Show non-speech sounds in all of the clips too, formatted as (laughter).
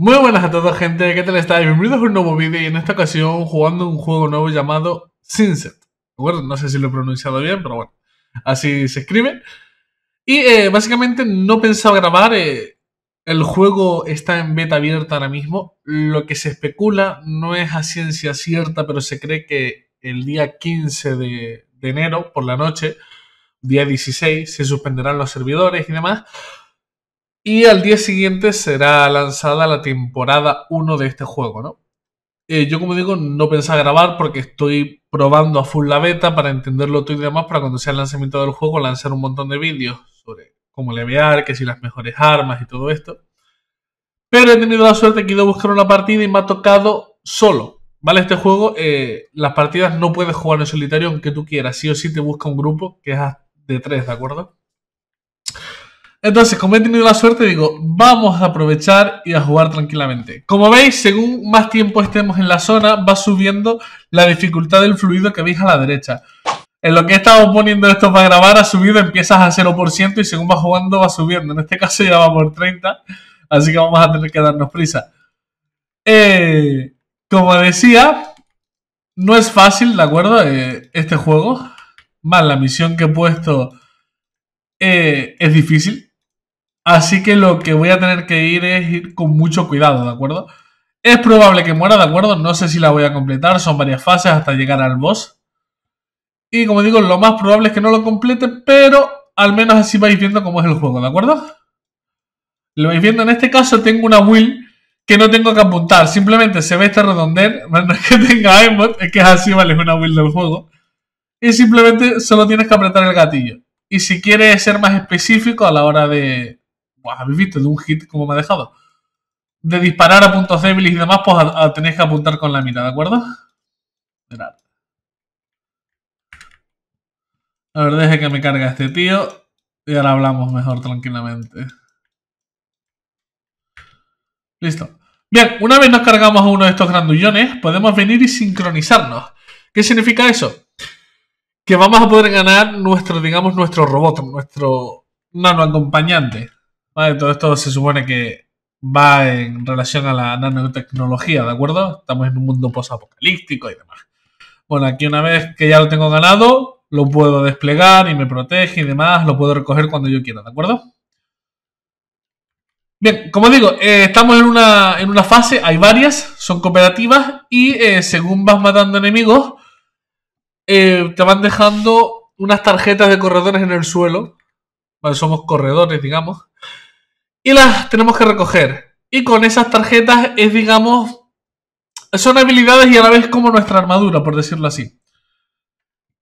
Muy buenas a todos gente, ¿qué tal estáis? Bienvenidos a un nuevo vídeo y en esta ocasión jugando un juego nuevo llamado Sinset. Bueno, no sé si lo he pronunciado bien, pero bueno, así se escribe. Y eh, básicamente no pensaba grabar, eh, el juego está en beta abierta ahora mismo. Lo que se especula no es a ciencia cierta, pero se cree que el día 15 de, de enero, por la noche, día 16, se suspenderán los servidores y demás. Y al día siguiente será lanzada la temporada 1 de este juego, ¿no? Eh, yo, como digo, no pensaba grabar porque estoy probando a full la beta para entenderlo todo y demás, para cuando sea el lanzamiento del juego lanzar un montón de vídeos sobre cómo levear, que si las mejores armas y todo esto. Pero he tenido la suerte que he ido a buscar una partida y me ha tocado solo, ¿vale? Este juego, eh, las partidas no puedes jugar en solitario aunque tú quieras, sí o sí te busca un grupo que es de tres, ¿de acuerdo? Entonces, como he tenido la suerte, digo, vamos a aprovechar y a jugar tranquilamente. Como veis, según más tiempo estemos en la zona, va subiendo la dificultad del fluido que veis a la derecha. En lo que he estado poniendo esto para grabar, ha subido, empiezas a 0% y según vas jugando va subiendo. En este caso ya va por 30, así que vamos a tener que darnos prisa. Eh, como decía, no es fácil, ¿de acuerdo? Eh, este juego, más la misión que he puesto eh, es difícil, Así que lo que voy a tener que ir es ir con mucho cuidado, ¿de acuerdo? Es probable que muera, ¿de acuerdo? No sé si la voy a completar, son varias fases hasta llegar al boss. Y como digo, lo más probable es que no lo complete, pero al menos así vais viendo cómo es el juego, ¿de acuerdo? Lo vais viendo, en este caso tengo una will que no tengo que apuntar, simplemente se ve este redonder, (laughs) no es que tenga aimbot, es que así, vale, una will del juego. Y simplemente solo tienes que apretar el gatillo. Y si quieres ser más específico a la hora de, pues, habéis visto, de un hit como me ha dejado. De disparar a puntos débiles y demás, pues tenéis que apuntar con la mira, ¿de acuerdo? A ver, deje que me carga este tío. Y ahora hablamos mejor tranquilamente. Listo. Bien, una vez nos cargamos a uno de estos grandullones, podemos venir y sincronizarnos. ¿Qué significa eso? Que vamos a poder ganar nuestro, digamos, nuestro robot, nuestro nano acompañante todo esto se supone que va en relación a la nanotecnología, ¿de acuerdo? Estamos en un mundo posapocalíptico y demás. Bueno, aquí una vez que ya lo tengo ganado, lo puedo desplegar y me protege y demás, lo puedo recoger cuando yo quiera, ¿de acuerdo? Bien, como digo, eh, estamos en una, en una fase, hay varias, son cooperativas y eh, según vas matando enemigos, eh, te van dejando unas tarjetas de corredores en el suelo. Vale, somos corredores, digamos y las tenemos que recoger. Y con esas tarjetas es, digamos, son habilidades y a la vez como nuestra armadura, por decirlo así.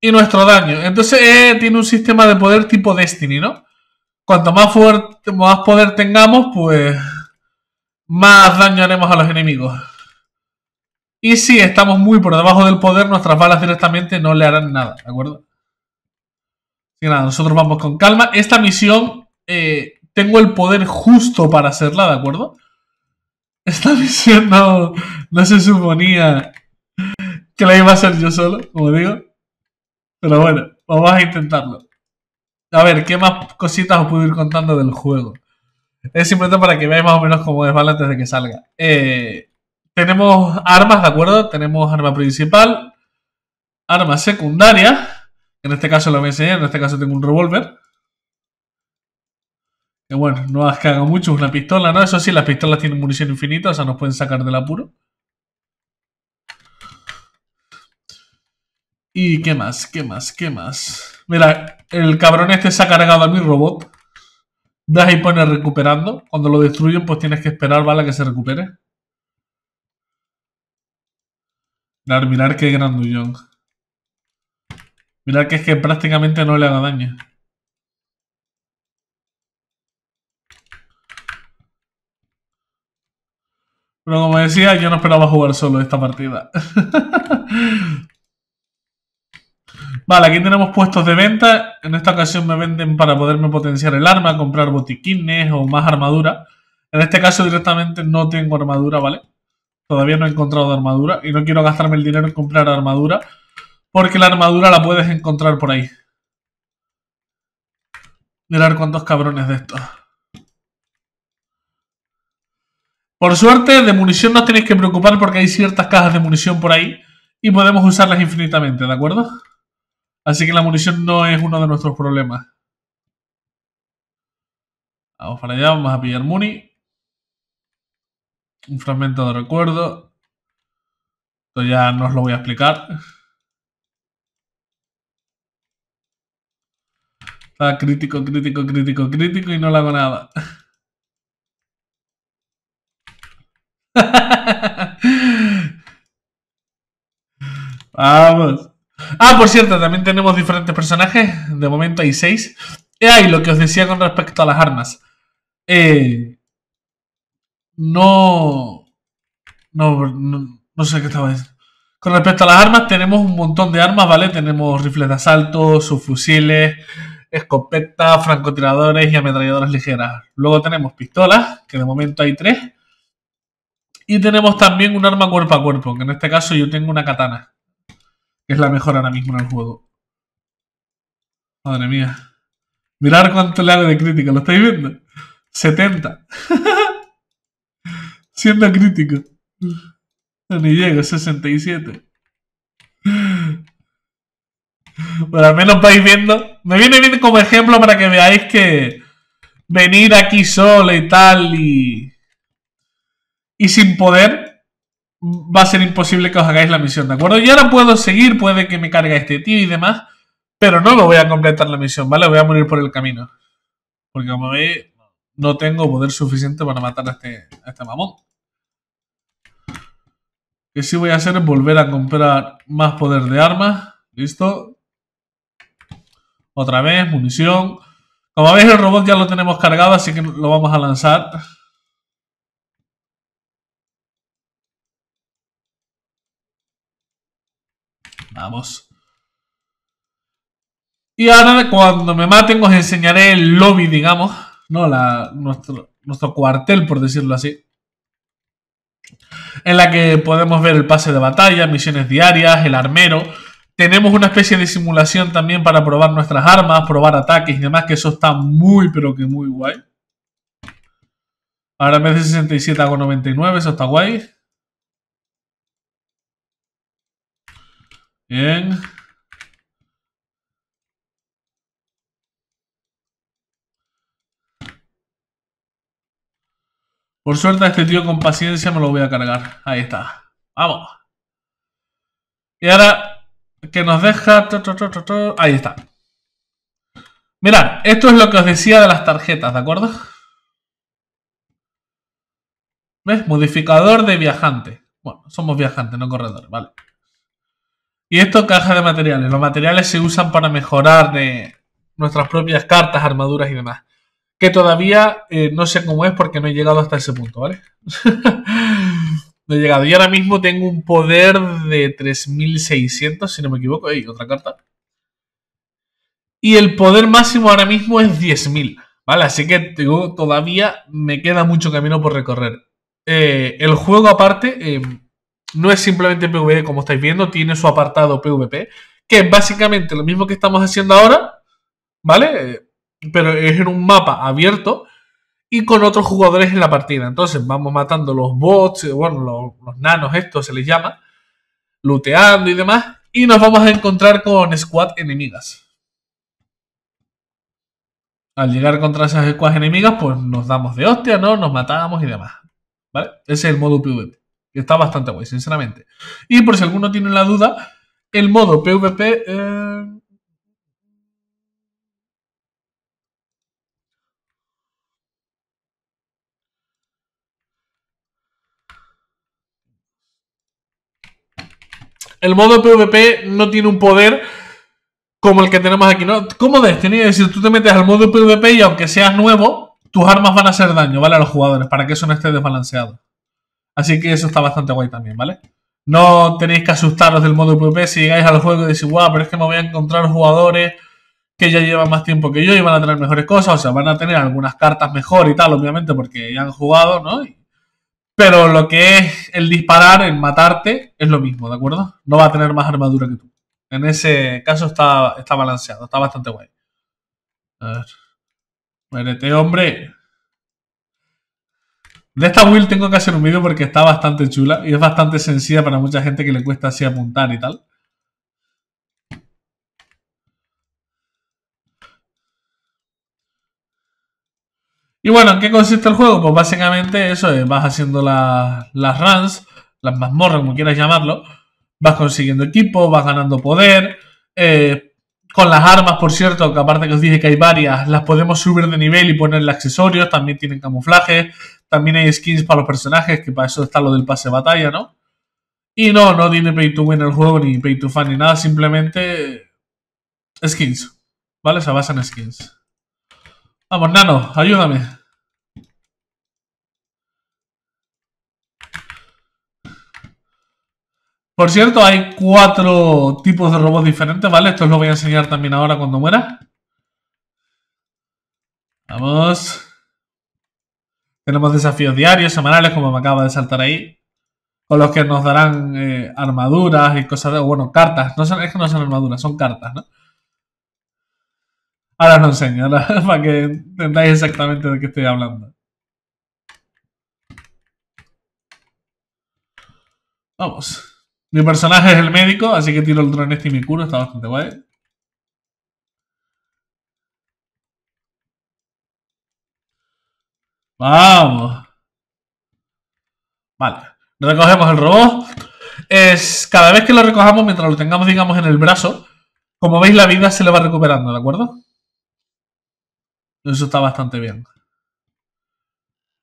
Y nuestro daño. Entonces eh, tiene un sistema de poder tipo Destiny, ¿no? Cuanto más, fuerte, más poder tengamos, pues más daño haremos a los enemigos. Y si estamos muy por debajo del poder, nuestras balas directamente no le harán nada, ¿de acuerdo? Y nada, nosotros vamos con calma. Esta misión eh, tengo el poder justo para hacerla, ¿de acuerdo? está diciendo, no, se suponía que la iba a hacer yo solo, como digo. Pero bueno, vamos a intentarlo. A ver, ¿qué más cositas os puedo ir contando del juego? Es importante para que veáis más o menos cómo es, ¿vale? Antes de que salga. Eh, tenemos armas, ¿de acuerdo? Tenemos arma principal, arma secundaria. En este caso lo voy a enseñar, en este caso tengo un revólver. Que bueno, no has cagado mucho una pistola, ¿no? Eso sí, las pistolas tienen munición infinita, o sea, nos pueden sacar del apuro. ¿Y qué más? ¿Qué más? ¿Qué más? Mira, el cabrón este se ha cargado a mi robot. Das y pone recuperando. Cuando lo destruyen, pues tienes que esperar, ¿vale? A que se recupere. Mirad, mirar qué grandullón. mira que es que prácticamente no le haga daño. Pero como decía, yo no esperaba jugar solo esta partida. (laughs) vale, aquí tenemos puestos de venta. En esta ocasión me venden para poderme potenciar el arma, comprar botiquines o más armadura. En este caso directamente no tengo armadura, ¿vale? Todavía no he encontrado armadura y no quiero gastarme el dinero en comprar armadura porque la armadura la puedes encontrar por ahí. Mirar cuántos cabrones de estos. Por suerte, de munición no tenéis que preocupar porque hay ciertas cajas de munición por ahí y podemos usarlas infinitamente, ¿de acuerdo? Así que la munición no es uno de nuestros problemas. Vamos para allá, vamos a pillar Muni. Un fragmento de recuerdo. Esto ya no os lo voy a explicar. Está crítico, crítico, crítico, crítico y no le hago nada. (laughs) Vamos. Ah, por cierto, también tenemos diferentes personajes. De momento hay seis. Eh, y lo que os decía con respecto a las armas. Eh, no, no, no, no. sé qué estaba diciendo. Con respecto a las armas, tenemos un montón de armas, ¿vale? Tenemos rifles de asalto, subfusiles, escopetas, francotiradores y ametralladoras ligeras. Luego tenemos pistolas, que de momento hay tres. Y tenemos también un arma cuerpo a cuerpo, que en este caso yo tengo una katana. Que es la mejor ahora mismo en el juego. Madre mía. Mirar cuánto le hago de crítica, ¿lo estáis viendo? 70. (laughs) Siendo crítico. No, ni llego, 67. Bueno, al menos vais viendo. Me viene bien como ejemplo para que veáis que venir aquí solo y tal y y sin poder va a ser imposible que os hagáis la misión, ¿de acuerdo? Y ahora puedo seguir, puede que me cargue este tío y demás, pero no lo voy a completar la misión, ¿vale? Voy a morir por el camino. Porque como veis, no tengo poder suficiente para matar a este, a este mamón. Que sí voy a hacer es volver a comprar más poder de armas. Listo. Otra vez, munición. Como veis, el robot ya lo tenemos cargado, así que lo vamos a lanzar. Vamos. Y ahora cuando me maten os enseñaré el lobby, digamos. No, la, nuestro, nuestro cuartel, por decirlo así. En la que podemos ver el pase de batalla, misiones diarias, el armero. Tenemos una especie de simulación también para probar nuestras armas, probar ataques y demás, que eso está muy, pero que muy guay. Ahora en vez de 67 hago 99, eso está guay. Bien. Por suerte este tío con paciencia me lo voy a cargar. Ahí está. Vamos. Y ahora que nos deja... Ahí está. Mirad, esto es lo que os decía de las tarjetas, ¿de acuerdo? ¿Ves? Modificador de viajante. Bueno, somos viajantes, no corredores, vale. Y esto caja de materiales. Los materiales se usan para mejorar eh, nuestras propias cartas, armaduras y demás. Que todavía eh, no sé cómo es porque no he llegado hasta ese punto, ¿vale? (laughs) no he llegado. Y ahora mismo tengo un poder de 3600, si no me equivoco. y otra carta. Y el poder máximo ahora mismo es 10.000, ¿vale? Así que todavía me queda mucho camino por recorrer. Eh, el juego aparte no es simplemente PvE como estáis viendo, tiene su apartado PvP, que es básicamente lo mismo que estamos haciendo ahora, ¿vale? Eh, pero es en un mapa abierto y con otros jugadores en la partida. Entonces vamos matando los bots, eh, bueno, los, nanos estos se les llama, looteando y demás, y nos vamos a encontrar con squad enemigas. Al llegar contra esas squads enemigas, pues nos damos de hostia, ¿no? Nos matamos y demás. ¿Vale? Ese es el modo PvP. Está bastante guay, sinceramente. Y por si alguno tiene la duda, el modo PvP... Eh, el modo PvP no tiene un poder como el que tenemos aquí, ¿no? ¿Cómo Destiny, es decir, tú te metes al modo PvP y aunque seas nuevo, tus armas van a hacer daño, ¿vale? A los jugadores, para que eso no esté desbalanceado. Así que eso está bastante guay también, ¿vale? No tenéis que asustaros del modo PvP si llegáis al juego y decís, guau, pero es que me voy a encontrar jugadores que ya llevan más tiempo que yo y van a tener mejores cosas, o sea, van a tener algunas cartas mejor y tal, obviamente, porque ya han jugado, ¿no? Pero lo que es el disparar, el matarte, es lo mismo, ¿de acuerdo? No va a tener más armadura que tú. En ese caso está, está balanceado, está bastante guay. A ver. Muérete, hombre. De esta build tengo que hacer un vídeo porque está bastante chula y es bastante sencilla para mucha gente que le cuesta así apuntar y tal. Y bueno, ¿en qué consiste el juego? Pues básicamente eso vas haciendo las, las runs, las mazmorras, como quieras llamarlo, vas consiguiendo equipo, vas ganando poder, eh, con las armas, por cierto, que aparte que os dije que hay varias, las podemos subir de nivel y ponerle accesorios, también tienen camuflaje, también hay skins para los personajes, que para eso está lo del pase de batalla, ¿no? Y no, no tiene pay to win el juego, ni pay to fan, ni nada, simplemente skins, ¿vale? Se basan en skins. Vamos, Nano, ayúdame. Por cierto, hay cuatro tipos de robots diferentes, ¿vale? Esto os lo voy a enseñar también ahora cuando muera. Vamos. Tenemos desafíos diarios, semanales, como me acaba de saltar ahí. Con los que nos darán eh, armaduras y cosas de... Bueno, cartas. No es que no son armaduras, son cartas, ¿no? Ahora os lo enseño, (laughs) para que entendáis exactamente de qué estoy hablando. Vamos. Mi personaje es el médico, así que tiro el drone este y me curo, está bastante guay. Vamos. Vale. Recogemos el robot. Es, cada vez que lo recojamos, mientras lo tengamos, digamos, en el brazo, como veis, la vida se le va recuperando, ¿de acuerdo? Eso está bastante bien.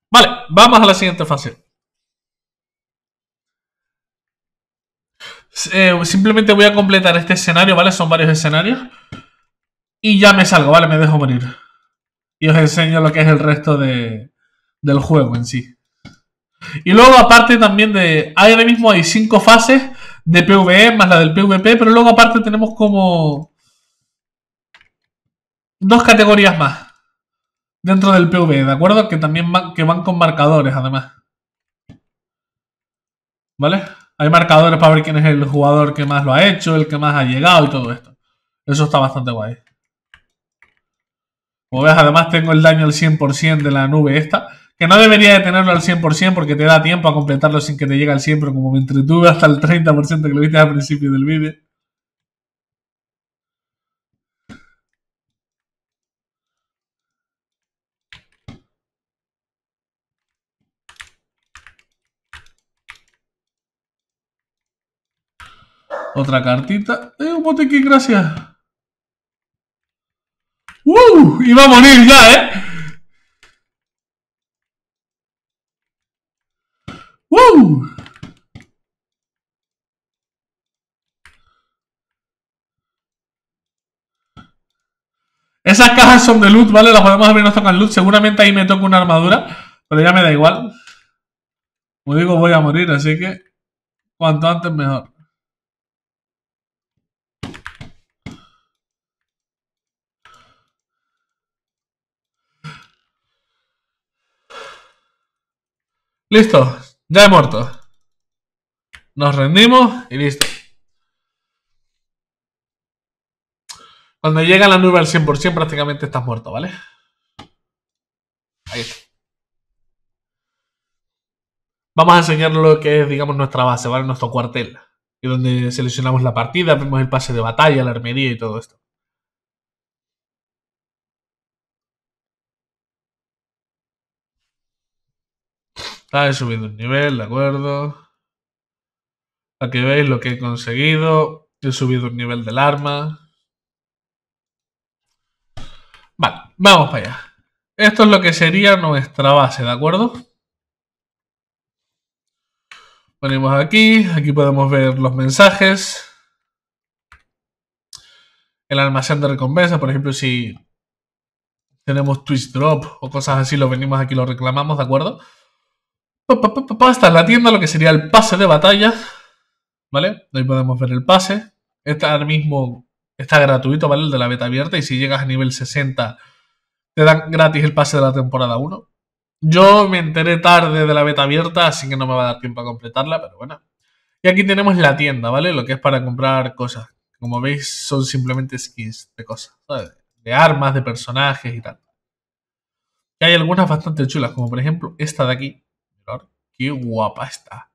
Vale, vamos a la siguiente fase. Eh, simplemente voy a completar este escenario, ¿vale? Son varios escenarios. Y ya me salgo, ¿vale? Me dejo morir. Y os enseño lo que es el resto de, del juego en sí. Y luego aparte también de... Ahora mismo hay cinco fases de PvE más la del PvP, pero luego aparte tenemos como... Dos categorías más dentro del PvE, ¿de acuerdo? Que también que van con marcadores además. ¿Vale? Hay marcadores para ver quién es el jugador que más lo ha hecho, el que más ha llegado y todo esto. Eso está bastante guay. Como ves, además tengo el daño al 100% de la nube esta. Que no debería de tenerlo al 100% porque te da tiempo a completarlo sin que te llegue al 100, pero como me entretuve hasta el 30% que lo viste al principio del vídeo. Otra cartita. ¡Eh, un botiquín, gracias! ¡Uh! Iba a morir ya, ¿eh? ¡Uh! Esas cajas son de loot, ¿vale? Las podemos abrir, nos tocan loot. Seguramente ahí me toca una armadura, pero ya me da igual. Como digo, voy a morir, así que cuanto antes mejor. Listo, ya he muerto. Nos rendimos y listo. Cuando llega la nube al 100% prácticamente estás muerto, ¿vale? Ahí está. Vamos a enseñar lo que es, digamos, nuestra base, ¿vale? Nuestro cuartel. Y donde seleccionamos la partida, vemos el pase de batalla, la armería y todo esto. he subido un nivel, de acuerdo. Aquí veis lo que he conseguido. He subido un nivel del arma. Vale, vamos para allá. Esto es lo que sería nuestra base, ¿de acuerdo? Ponemos aquí, aquí podemos ver los mensajes. El almacén de recompensa, por ejemplo, si tenemos Twitch Drop o cosas así, lo venimos aquí, lo reclamamos, ¿de acuerdo? está en la tienda, lo que sería el pase de batalla. ¿Vale? Ahí podemos ver el pase. Este ahora mismo está gratuito, ¿vale? El de la beta abierta. Y si llegas a nivel 60, te dan gratis el pase de la temporada 1. Yo me enteré tarde de la beta abierta, así que no me va a dar tiempo a completarla, pero bueno. Y aquí tenemos la tienda, ¿vale? Lo que es para comprar cosas. Como veis, son simplemente skins de cosas, ¿sabes? De armas, de personajes y tal. Y hay algunas bastante chulas, como por ejemplo esta de aquí, Qué guapa está.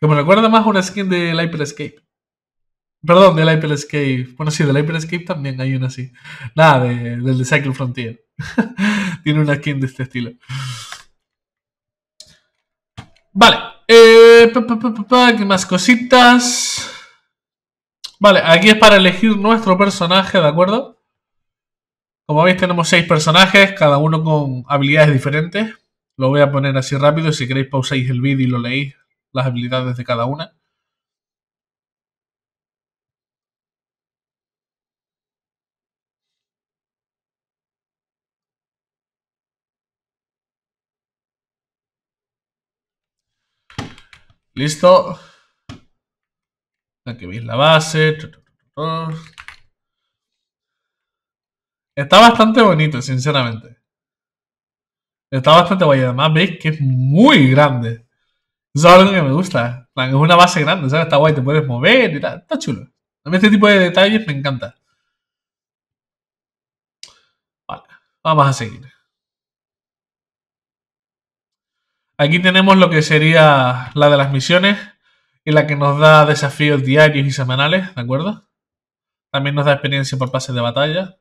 Que me recuerda más una skin del Hyper Escape. Perdón, del Hyper Escape. Bueno, sí, del Hyper Escape también hay una así. Nada, de, del de Cycle Frontier. (laughs) Tiene una skin de este estilo. Vale. Eh, ¿Qué más cositas? Vale, aquí es para elegir nuestro personaje, ¿de acuerdo? Como veis tenemos seis personajes, cada uno con habilidades diferentes. Lo voy a poner así rápido. Si queréis pausáis el vídeo y lo leéis, las habilidades de cada una. Listo. Aquí veis la base. Está bastante bonito, sinceramente. Está bastante guay. Además, veis que es muy grande. Eso es algo que me gusta. Es una base grande, ¿sabes? Está guay, te puedes mover y tal. Está chulo. A mí este tipo de detalles me encanta. Vale, vamos a seguir. Aquí tenemos lo que sería la de las misiones y la que nos da desafíos diarios y semanales, ¿de acuerdo? También nos da experiencia por pases de batalla.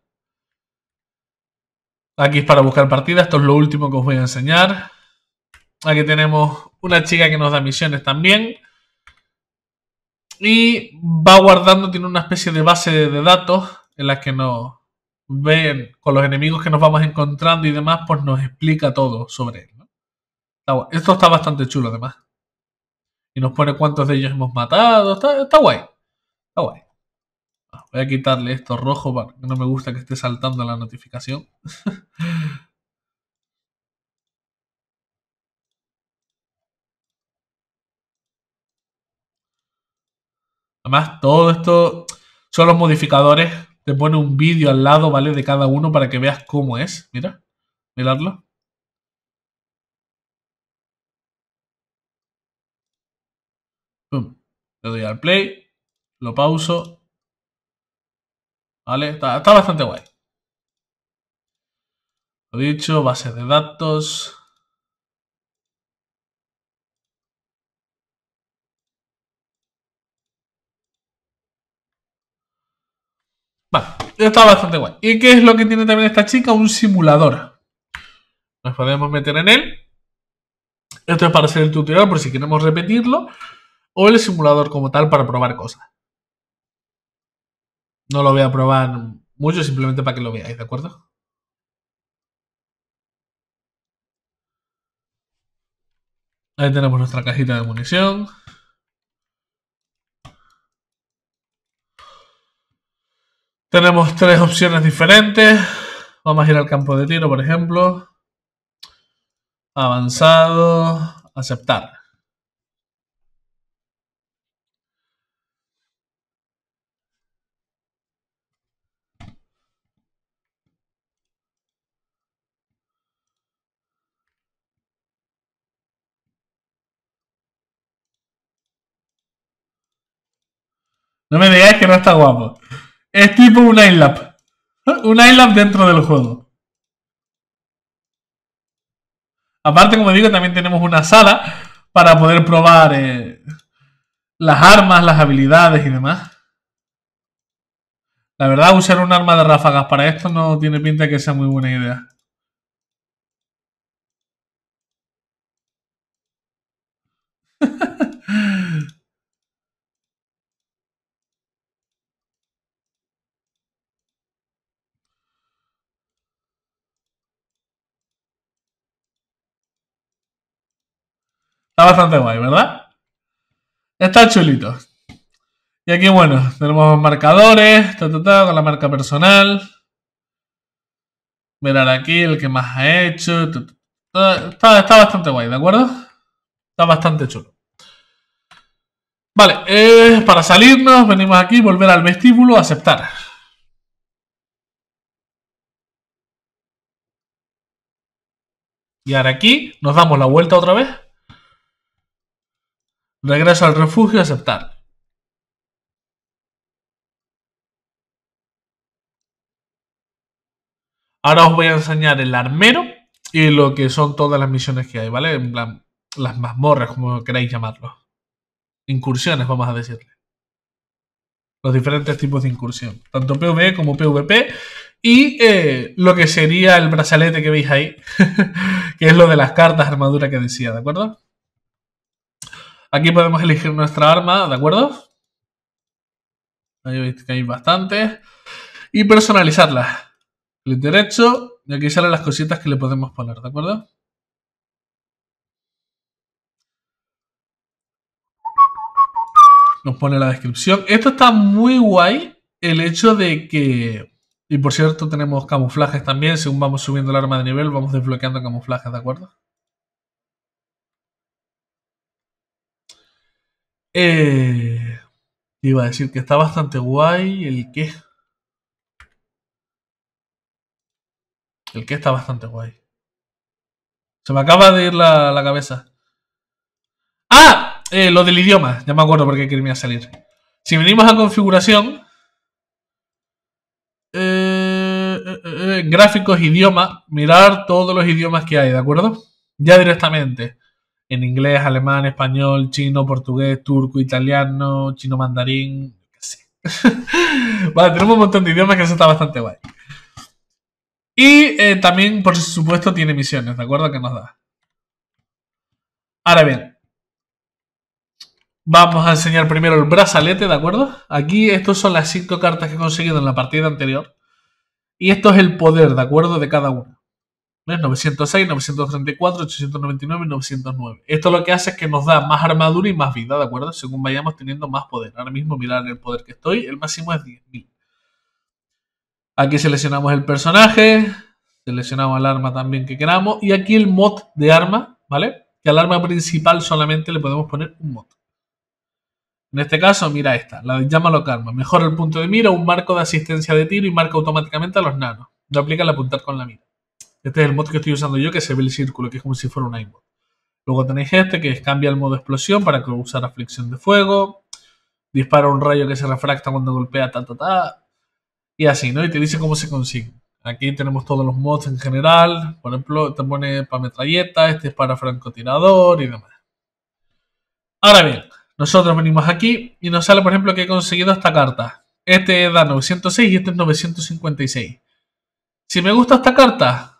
Aquí es para buscar partidas, esto es lo último que os voy a enseñar. Aquí tenemos una chica que nos da misiones también. Y va guardando, tiene una especie de base de datos en la que nos ven con los enemigos que nos vamos encontrando y demás, pues nos explica todo sobre él. Esto está bastante chulo además. Y nos pone cuántos de ellos hemos matado. Está, está guay. Está guay. Voy a quitarle esto rojo para que no me gusta que esté saltando la notificación. (laughs) Además, todo esto son los modificadores. Te pone un vídeo al lado, ¿vale? De cada uno para que veas cómo es. Mira, miradlo. Le doy al play, lo pauso ¿Vale? Está, bastante guay. Lo dicho, base de datos. Vale, está bastante guay. ¿Y qué es lo que tiene también esta chica? Un simulador. Nos podemos meter en él. Esto es para hacer el tutorial por si queremos repetirlo. O el simulador como tal para probar cosas. No lo voy a probar mucho, simplemente para que lo veáis, ¿de acuerdo? Ahí tenemos nuestra cajita de munición. Tenemos tres opciones diferentes. Vamos a ir al campo de tiro, por ejemplo. Avanzado. Aceptar. No me digáis que no está guapo. Es tipo un in-lap. Un in-lap dentro del juego. Aparte, como digo, también tenemos una sala para poder probar eh, las armas, las habilidades y demás. La verdad, usar un arma de ráfagas para esto no tiene pinta de que sea muy buena idea. bastante guay, ¿verdad? Está chulito. Y aquí, bueno, tenemos marcadores, con la marca personal. Mirar aquí el que más ha hecho. Está, bastante guay, ¿de acuerdo? Está bastante chulo. Vale, eh, para salirnos, venimos aquí, volver al vestíbulo, aceptar. Y ahora aquí nos damos la vuelta otra vez Regreso al refugio aceptar. Ahora os voy a enseñar el armero y lo que son todas las misiones que hay, ¿vale? En plan, las mazmorras, como queráis llamarlo. Incursiones, vamos a decirle. Los diferentes tipos de incursión. Tanto PvE como PvP. Y eh, lo que sería el brazalete que veis ahí. (laughs) que es lo de las cartas armadura que decía, ¿de acuerdo? Aquí podemos elegir nuestra arma, ¿de acuerdo? Ahí veis que hay bastantes. Y personalizarla. Clic derecho y aquí salen las cositas que le podemos poner, ¿de acuerdo? Nos pone la descripción. Esto está muy guay, el hecho de que... Y por cierto, tenemos camuflajes también. Según vamos subiendo el arma de nivel, vamos desbloqueando camuflajes, ¿de acuerdo? Eh, iba a decir que está bastante guay el que. El que está bastante guay. Se me acaba de ir la, cabeza. ¡Ah! Eh, lo del idioma. Ya me acuerdo por qué quería salir. Si venimos a configuración. Eh, eh, gráficos, idioma. Mirar todos los idiomas que hay, ¿de acuerdo? Ya directamente en inglés, alemán, español, chino, portugués, turco, italiano, chino mandarín, (laughs) vale, tenemos un montón de idiomas que eso está bastante guay. Y eh, también, por supuesto, tiene misiones, ¿de acuerdo? Que nos da. Ahora bien, vamos a enseñar primero el brazalete, ¿de acuerdo? Aquí, estos son las cinco cartas que he conseguido en la partida anterior. Y esto es el poder, ¿de acuerdo? De cada uno. 906, 934, 899 y 909. Esto lo que hace es que nos da más armadura y más vida, ¿de acuerdo? Según vayamos teniendo más poder. Ahora mismo, mirar el poder que estoy, el máximo es 10.000. Aquí seleccionamos el personaje, seleccionamos el arma también que queramos y aquí el mod de arma, ¿vale? Que al arma principal solamente le podemos poner un mod. En este caso, mira esta, la de lo calma Mejora el punto de mira, un marco de asistencia de tiro y marca automáticamente a los nanos. No aplica la apuntar con la mira. Este es el mod que estoy usando yo, que se ve el círculo, que es como si fuera un aimbot. Luego tenéis este, que cambia el modo explosión para que usara fricción de fuego. Dispara un rayo que se refracta cuando golpea, ta, ta, ta. Y así, ¿no? Y te dice cómo se consigue. Aquí tenemos todos los mods en general. Por ejemplo, te pone para metralleta, este es para francotirador y demás. Ahora bien, nosotros venimos aquí y nos sale, por ejemplo, que he conseguido esta carta. Este da 906 y este es 956. Si me gusta esta carta,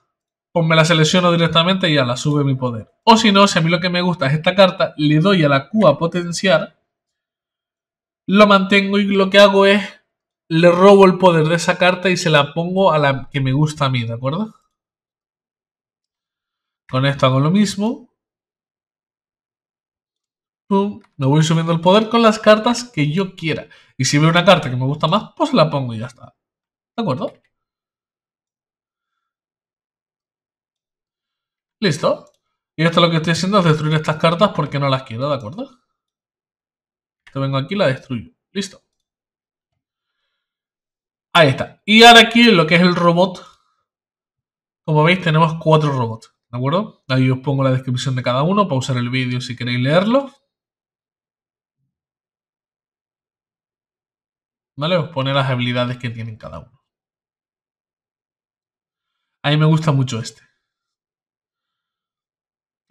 pues me la selecciono directamente y ya la sube mi poder. O si no, si a mí lo que me gusta es esta carta, le doy a la Q a potenciar, lo mantengo y lo que hago es, le robo el poder de esa carta y se la pongo a la que me gusta a mí, ¿de acuerdo? Con esto hago lo mismo. me voy subiendo el poder con las cartas que yo quiera. Y si veo una carta que me gusta más, pues la pongo y ya está. ¿De acuerdo? Listo. Y esto lo que estoy haciendo es destruir estas cartas porque no las quiero, ¿de acuerdo? Esto vengo aquí y la destruyo. Listo. Ahí está. Y ahora aquí lo que es el robot. Como veis tenemos cuatro robots. ¿De acuerdo? Ahí os pongo la descripción de cada uno. para Pausar el vídeo si queréis leerlo. ¿Vale? Os pone las habilidades que tienen cada uno. A mí me gusta mucho este.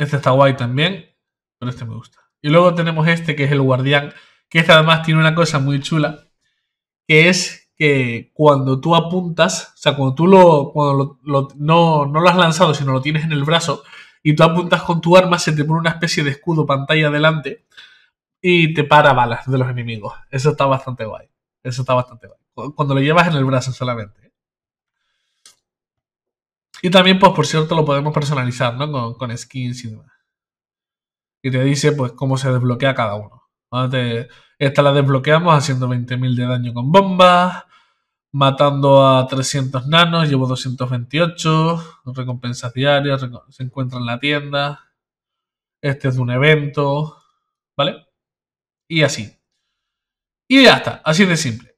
Este está guay también, pero este me gusta. Y luego tenemos este que es el guardián, que este además tiene una cosa muy chula, que es que cuando tú apuntas, o sea, cuando tú lo, cuando no, no lo has lanzado, sino lo tienes en el brazo, y tú apuntas con tu arma, se te pone una especie de escudo pantalla delante y te para balas de los enemigos. Eso está bastante guay. Eso está bastante guay. Cuando lo llevas en el brazo solamente. Y también, pues, por cierto, lo podemos personalizar, ¿no? Con, skins y demás. Y te dice, pues, cómo se desbloquea cada uno. esta la desbloqueamos haciendo 20.000 de daño con bombas, matando a 300 nanos, llevo 228, recompensas diarias, se encuentra en la tienda. Este es de un evento, ¿vale? Y así. Y ya está, así de simple.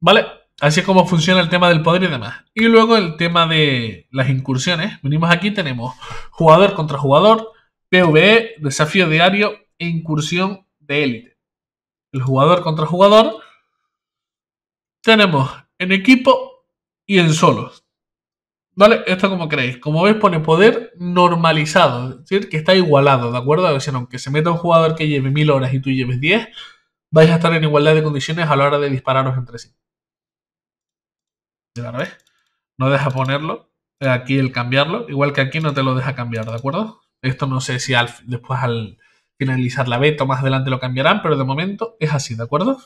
¿Vale? Así es como funciona el tema del poder y demás. Y luego el tema de las incursiones. Venimos aquí, tenemos jugador contra jugador, PvE, desafío diario e incursión de élite. El jugador contra jugador. Tenemos en equipo y en solos. ¿Vale? Esto como creéis. Como veis pone poder normalizado. Es decir, que está igualado, ¿de acuerdo? O sea, aunque se meta un jugador que lleve mil horas y tú lleves 10, vais a estar en igualdad de condiciones a la hora de dispararos entre sí. No deja ponerlo. Eh, aquí el cambiarlo. Igual que aquí no te lo deja cambiar, ¿de acuerdo? Esto no sé si al, después al finalizar la beta o más adelante lo cambiarán, pero de momento es así, ¿de acuerdo?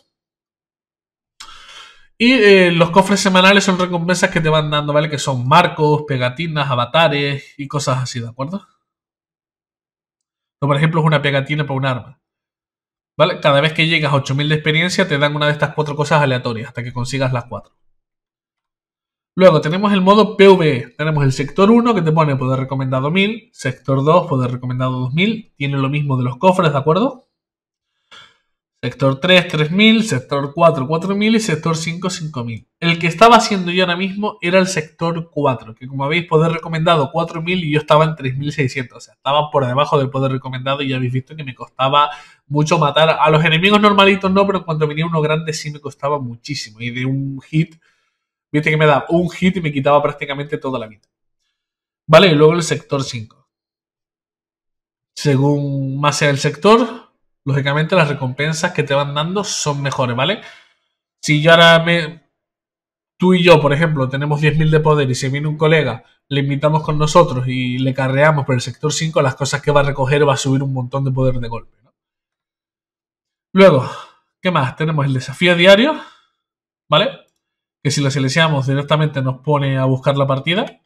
Y eh, los cofres semanales son recompensas que te van dando, ¿vale? Que son marcos, pegatinas, avatares y cosas así, ¿de acuerdo? Por ejemplo, es una pegatina para un arma. ¿Vale? Cada vez que llegas a 8000 de experiencia, te dan una de estas cuatro cosas aleatorias hasta que consigas las cuatro. Luego tenemos el modo PvE. Tenemos el sector 1 que te pone poder recomendado 1000, sector 2 poder recomendado 2000, tiene lo mismo de los cofres, ¿de acuerdo? Sector 3 3000, sector 4 4000 y sector 5 5000. El que estaba haciendo yo ahora mismo era el sector 4, que como habéis poder recomendado 4000 y yo estaba en 3600, o sea, estaba por debajo del poder recomendado y ya habéis visto que me costaba mucho matar a los enemigos normalitos, no, pero cuando venía uno grande sí me costaba muchísimo y de un hit Viste que me da un hit y me quitaba prácticamente toda la vida. ¿Vale? Y luego el sector 5. Según más sea el sector, lógicamente las recompensas que te van dando son mejores, ¿vale? Si yo ahora me... Tú y yo, por ejemplo, tenemos 10.000 de poder y si viene un colega, le invitamos con nosotros y le carreamos por el sector 5, las cosas que va a recoger va a subir un montón de poder de golpe. ¿no? Luego, ¿qué más? Tenemos el desafío diario, ¿vale? que si la seleccionamos directamente nos pone a buscar la partida.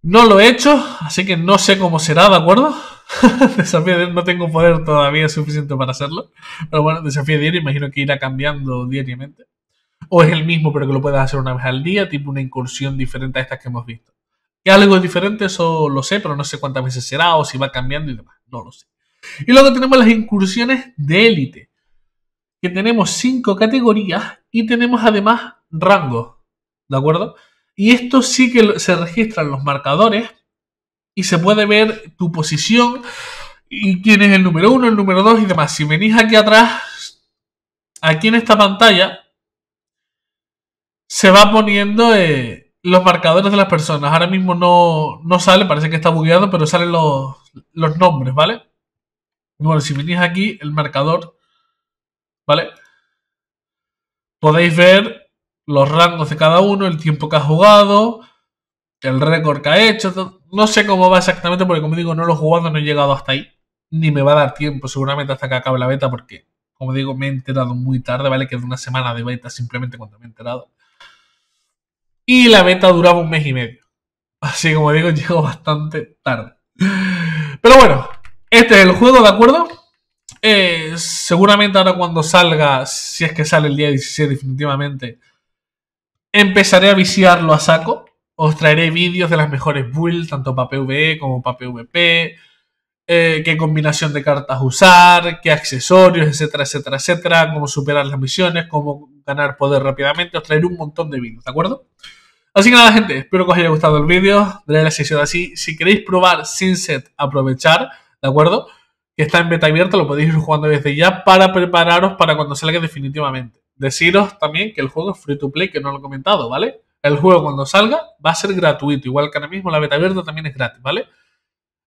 No lo he hecho, así que no sé cómo será, ¿de acuerdo? (laughs) desafío de no tengo poder todavía suficiente para hacerlo. Pero bueno, desafío diario, imagino que irá cambiando diariamente. O es el mismo, pero que lo puedas hacer una vez al día, tipo una incursión diferente a estas que hemos visto. Que algo es diferente, eso lo sé, pero no sé cuántas veces será o si va cambiando y demás. No lo sé. Y luego tenemos las incursiones de élite, que tenemos cinco categorías y tenemos además rango, ¿de acuerdo? Y esto sí que se registran los marcadores y se puede ver tu posición y quién es el número 1, el número 2 y demás. Si venís aquí atrás, aquí en esta pantalla, se va poniendo eh, los marcadores de las personas. Ahora mismo no, no sale, parece que está bugueado, pero salen los, los nombres, ¿vale? Bueno, si venís aquí, el marcador, ¿vale? podéis ver los rangos de cada uno, el tiempo que ha jugado, el récord que ha hecho. No sé cómo va exactamente porque como digo, no lo he jugado, no he llegado hasta ahí. Ni me va a dar tiempo seguramente hasta que acabe la beta porque, como digo, me he enterado muy tarde, ¿vale? Que de una semana de beta simplemente cuando me he enterado. Y la beta duraba un mes y medio. Así como digo, (laughs) llego bastante tarde. Pero bueno, este es el juego, ¿de acuerdo? Eh, seguramente ahora cuando salga, si es que sale el día 16 definitivamente, empezaré a viciarlo a saco. Os traeré vídeos de las mejores builds, tanto para PvE como para PvP. Eh, qué combinación de cartas usar, qué accesorios, etcétera, etcétera, etcétera, cómo superar las misiones, cómo ganar poder rápidamente, os traeré un montón de vídeos, ¿de acuerdo? Así que nada, gente, espero que os haya gustado el vídeo, de la sesión así, si queréis probar Set aprovechar, ¿de acuerdo? que está en beta abierta, lo podéis ir jugando desde ya para prepararos para cuando salga definitivamente. Deciros también que el juego es free to play, que no lo he comentado, ¿vale? El juego cuando salga va a ser gratuito, igual que ahora mismo la beta abierta también es gratis, ¿vale?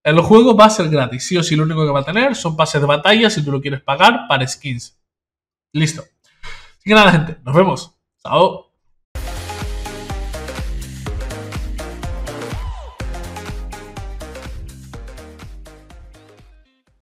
El juego va a ser gratis, sí o sí, lo único que va a tener son pases de batalla si tú lo quieres pagar para skins. Listo. Así que nada, gente, nos vemos. Chao.